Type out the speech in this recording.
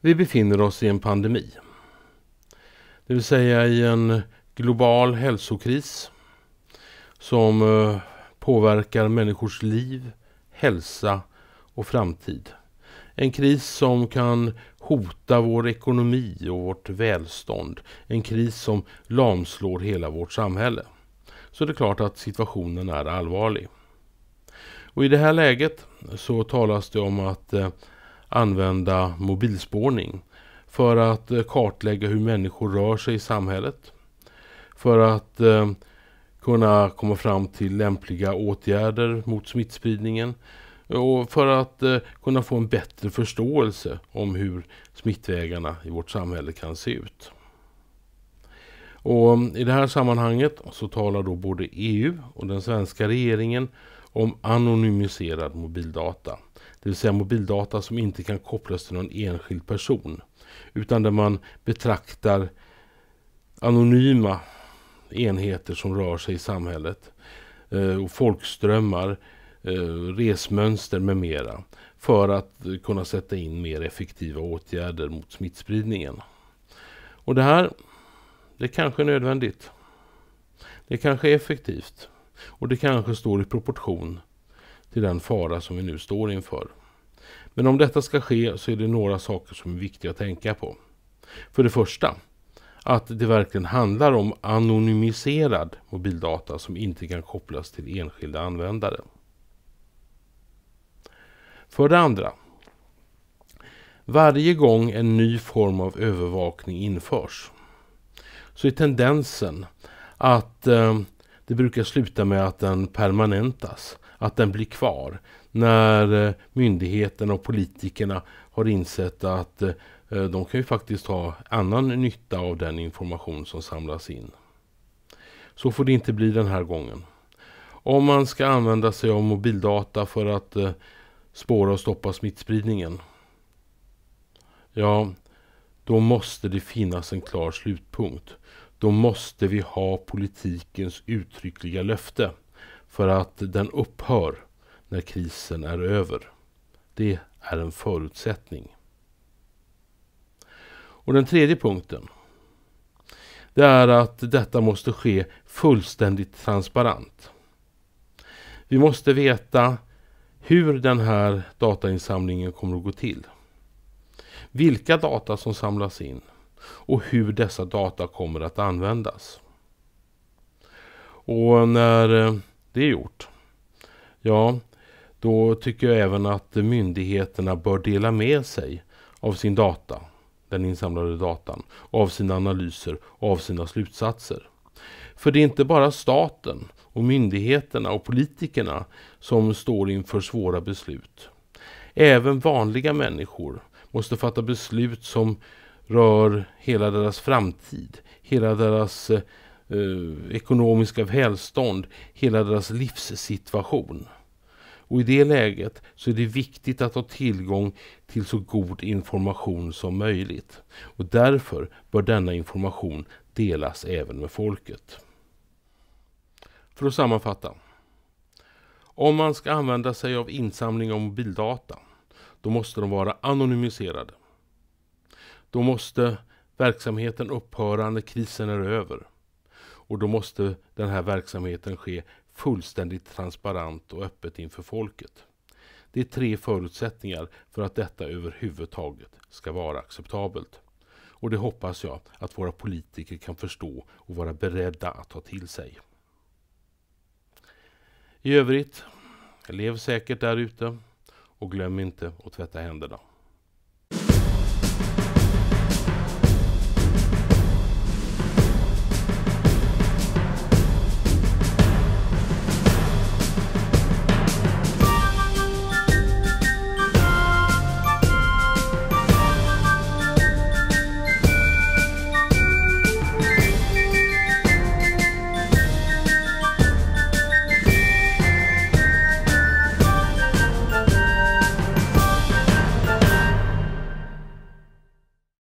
Vi befinner oss i en pandemi. Det vill säga i en global hälsokris som eh, påverkar människors liv, hälsa och framtid. En kris som kan hota vår ekonomi och vårt välstånd. En kris som lamslår hela vårt samhälle. Så det är klart att situationen är allvarlig. Och I det här läget så talas det om att eh, använda mobilspårning för att eh, kartlägga hur människor rör sig i samhället. För att eh, kunna komma fram till lämpliga åtgärder mot smittspridningen och för att eh, kunna få en bättre förståelse om hur smittvägarna i vårt samhälle kan se ut. Och mm, I det här sammanhanget så talar då både EU och den svenska regeringen om anonymiserad mobildata. Det vill säga mobildata som inte kan kopplas till någon enskild person. Utan där man betraktar anonyma enheter som rör sig i samhället. Eh, och folkströmmar, eh, resmönster med mera. För att kunna sätta in mer effektiva åtgärder mot smittspridningen. Och det här, det kanske är nödvändigt. Det kanske är effektivt. Och det kanske står i proportion till den fara som vi nu står inför. Men om detta ska ske så är det några saker som är viktiga att tänka på. För det första, att det verkligen handlar om anonymiserad mobildata som inte kan kopplas till enskilda användare. För det andra, varje gång en ny form av övervakning införs så är tendensen att eh, det brukar sluta med att den permanentas, att den blir kvar. När eh, myndigheterna och politikerna har insett att eh, de kan ju faktiskt ha annan nytta av den information som samlas in. Så får det inte bli den här gången. Om man ska använda sig av mobildata för att eh, spåra och stoppa smittspridningen. Ja, då måste det finnas en klar slutpunkt då måste vi ha politikens uttryckliga löfte för att den upphör när krisen är över. Det är en förutsättning. Och den tredje punkten. Det är att detta måste ske fullständigt transparent. Vi måste veta hur den här datainsamlingen kommer att gå till. Vilka data som samlas in och hur dessa data kommer att användas. Och när eh, det är gjort, ja, då tycker jag även att myndigheterna bör dela med sig av sin data, den insamlade datan, av sina analyser och av sina slutsatser. För det är inte bara staten och myndigheterna och politikerna som står inför svåra beslut. Även vanliga människor måste fatta beslut som rör hela deras framtid, hela deras eh, eh, ekonomiska välstånd, hela deras livssituation. Och i det läget så är det viktigt att ha tillgång till så god information som möjligt. Och därför bör denna information delas även med folket. För att sammanfatta. Om man ska använda sig av insamling av mobildata, då måste de vara anonymiserade. Då måste verksamheten upphöra när krisen är över. Och då måste den här verksamheten ske fullständigt transparent och öppet inför folket. Det är tre förutsättningar för att detta överhuvudtaget ska vara acceptabelt. Och det hoppas jag att våra politiker kan förstå och vara beredda att ta till sig. I övrigt, lev säkert där ute och glöm inte att tvätta händerna.